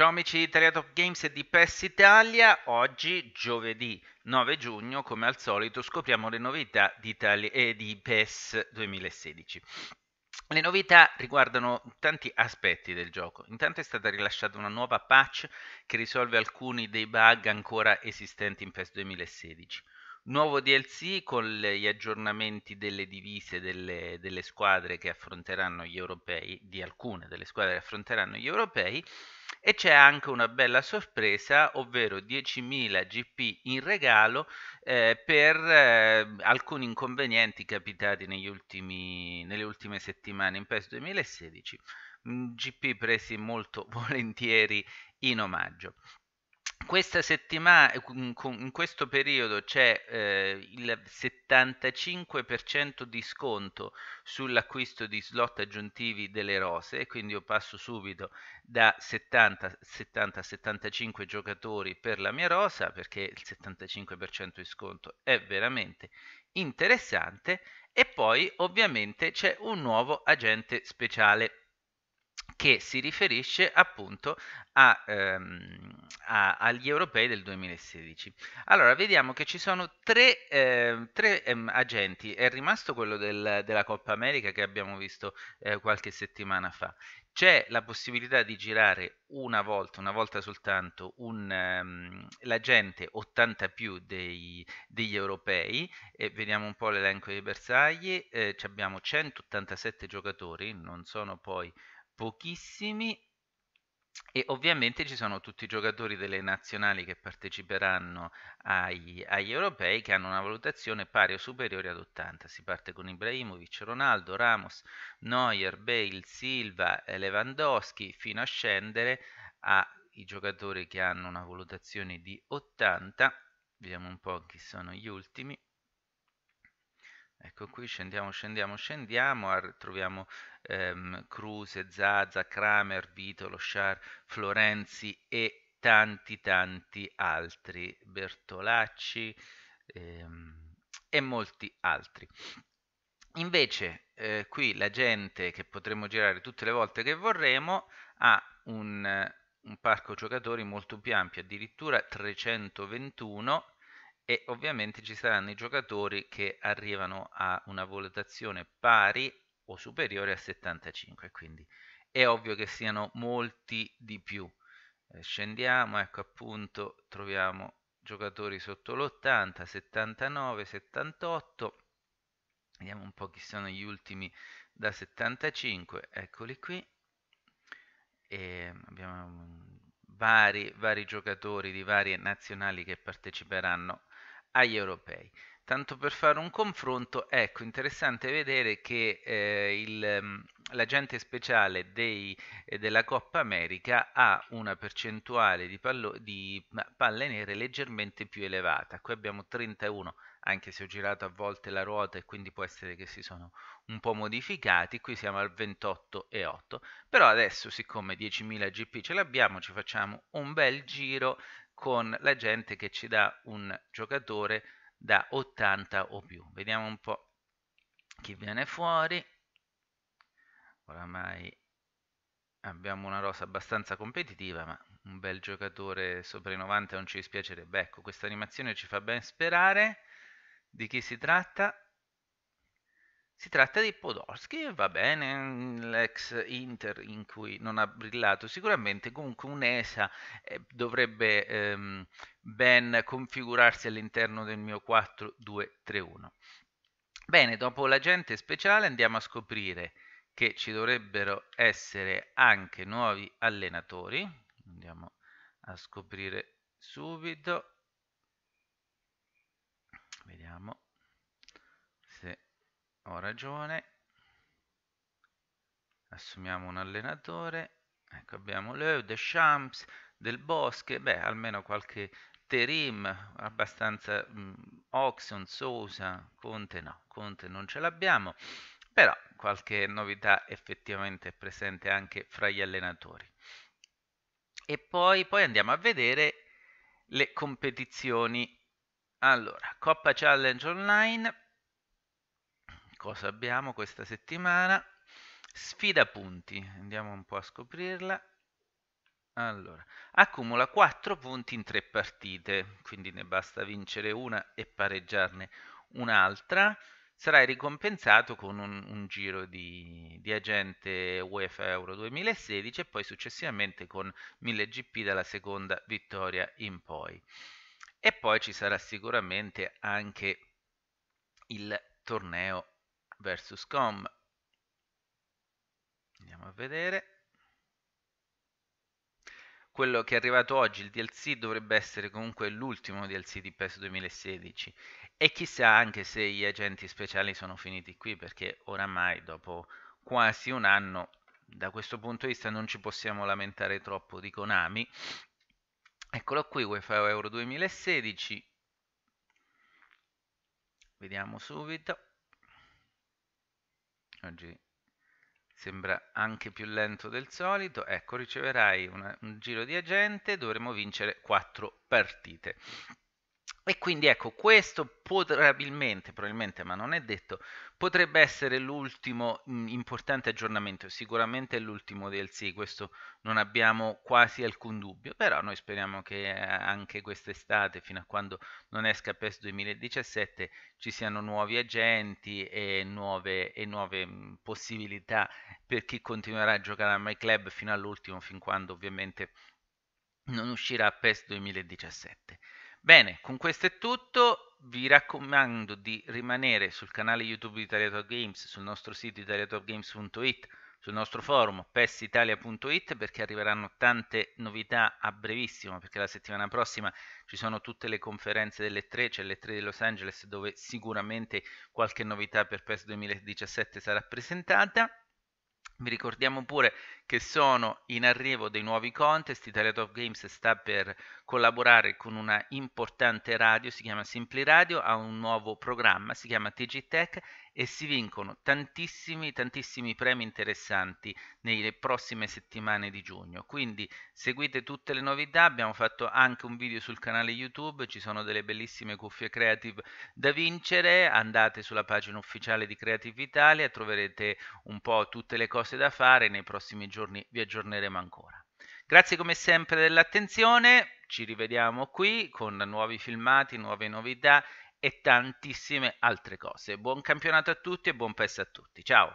Ciao amici di Italiatop Games e di PES Italia, oggi giovedì 9 giugno come al solito scopriamo le novità di, Itali- eh, di PES 2016. Le novità riguardano tanti aspetti del gioco. Intanto è stata rilasciata una nuova patch che risolve alcuni dei bug ancora esistenti in PES 2016 nuovo DLC con gli aggiornamenti delle divise delle, delle, squadre che affronteranno gli europei, di alcune delle squadre che affronteranno gli europei e c'è anche una bella sorpresa, ovvero 10.000 GP in regalo eh, per eh, alcuni inconvenienti capitati ultimi, nelle ultime settimane in PES 2016. GP presi molto volentieri in omaggio questa settimana, mm, in questo periodo c'è eh, il 75% di sconto sull'acquisto di slot aggiuntivi delle rose, quindi io passo subito da 70, 70 a 75 giocatori per la mia rosa, perché il 75% di sconto è veramente interessante, e poi ovviamente c'è un nuovo agente speciale che si riferisce appunto a, ehm, a, agli europei del 2016. Allora, vediamo che ci sono tre, eh, tre ehm, agenti, è rimasto quello del, della Coppa America che abbiamo visto eh, qualche settimana fa. C'è la possibilità di girare una volta, una volta soltanto, un, ehm, l'agente 80 più dei, degli europei. E vediamo un po' l'elenco dei bersagli. Eh, abbiamo 187 giocatori, non sono poi pochissimi e ovviamente ci sono tutti i giocatori delle nazionali che parteciperanno agli, agli, europei che hanno una valutazione pari o superiore ad 80. Si parte con Ibrahimovic, Ronaldo, Ramos, Neuer, Bale, Silva, Lewandowski fino a scendere ai giocatori che hanno una valutazione di 80. Vediamo un po' chi sono gli ultimi. Ecco qui scendiamo, scendiamo, scendiamo, troviamo ehm, Cruse, Zaza, Kramer, Vitolo, Char, Florenzi e tanti tanti altri, Bertolacci ehm, e molti altri. Invece eh, qui la gente che potremmo girare tutte le volte che vorremmo ha un, un parco giocatori molto più ampio, addirittura 321 e ovviamente ci saranno i giocatori che arrivano a una valutazione pari o superiore a 75, quindi è ovvio che siano molti di più. Eh, scendiamo, ecco appunto, troviamo giocatori sotto l'80, 79, 78. Vediamo un po' chi sono gli ultimi da 75, eccoli qui. E abbiamo mm, vari, vari giocatori di varie nazionali che parteciperanno agli europei. Tanto per fare un confronto, ecco, interessante vedere che eh, il, mm, l'agente speciale dei, eh, della Coppa America ha una percentuale di, pallo, di, palle nere leggermente più elevata. Qui abbiamo 31, anche se ho girato a volte la ruota e quindi può essere che si sono un po' modificati. Qui siamo al 28,8. Però adesso, siccome 10.000 GP ce l'abbiamo, ci facciamo un bel giro con la gente che ci dà un giocatore da 80 o più. Vediamo un po' chi viene fuori. Oramai abbiamo una rosa abbastanza competitiva, ma un bel giocatore sopra i 90 non ci dispiacerebbe. Ecco, questa animazione ci fa ben sperare di chi si tratta. Si tratta di Podolski, va bene, mm, l'ex Inter in cui non ha brillato sicuramente, comunque un'ESA eh, dovrebbe ehm, ben configurarsi all'interno del mio 4-2-3-1. Bene, dopo l'agente speciale andiamo a scoprire che ci dovrebbero essere anche nuovi allenatori. Andiamo a scoprire subito ho ragione assumiamo un allenatore ecco abbiamo Leu, Champs, Del Bosque beh almeno qualche Terim abbastanza mh, Oxion, Sosa, Conte no, Conte non ce l'abbiamo però qualche novità effettivamente è presente anche fra gli allenatori e poi, poi andiamo a vedere le competizioni allora Coppa Challenge Online cosa abbiamo questa settimana. Sfida punti, andiamo un po' a scoprirla. Allora, accumula 4 punti in 3 partite, quindi ne basta vincere una e pareggiarne un'altra. Sarai ricompensato con un, un giro di, di, agente UEFA Euro 2016 e poi successivamente con 1000 GP dalla seconda vittoria in poi. E poi ci sarà sicuramente anche il torneo versus com andiamo a vedere quello che è arrivato oggi il DLC dovrebbe essere comunque l'ultimo DLC di PES 2016 e chissà anche se gli agenti speciali sono finiti qui perché oramai dopo quasi un anno da questo punto di vista non ci possiamo lamentare troppo di Konami eccolo qui UEFA Euro 2016 vediamo subito oggi sembra anche più lento del solito, ecco riceverai una, un giro di agente, dovremo vincere quattro partite. E quindi ecco, questo probabilmente, probabilmente, ma non è detto, potrebbe essere l'ultimo importante aggiornamento, sicuramente è l'ultimo DLC, questo non abbiamo quasi alcun dubbio, però noi speriamo che eh, anche quest'estate, fino a quando non esca PES 2017, ci siano nuovi agenti e nuove, e nuove possibilità per chi continuerà a giocare al MyClub fino all'ultimo, fin quando ovviamente non uscirà PES 2017. Bene, con questo è tutto. Vi raccomando di rimanere sul canale YouTube di Italia Talk Games, sul nostro sito italiatalkgames.it, sul nostro forum pessitalia.it perché arriveranno tante novità a brevissimo, perché la settimana prossima ci sono tutte le conferenze delle tre, c'è cioè le 3 di Los Angeles dove sicuramente qualche novità per PES 2017 sarà presentata. Vi ricordiamo pure che sono in arrivo dei nuovi contest, Italia Top Games sta per collaborare con una importante radio, si chiama Simpli Radio, ha un nuovo programma, si chiama TG Tech e si vincono tantissimi, tantissimi premi interessanti nelle prossime settimane di giugno. Quindi seguite tutte le novità, abbiamo fatto anche un video sul canale YouTube, ci sono delle bellissime cuffie creative da vincere, andate sulla pagina ufficiale di Creative Italia, troverete un po' tutte le cose da fare, nei prossimi giorni vi aggiorneremo ancora. Grazie come sempre dell'attenzione, ci rivediamo qui con nuovi filmati, nuove novità e tantissime altre cose. Buon campionato a tutti e buon PES a tutti. Ciao!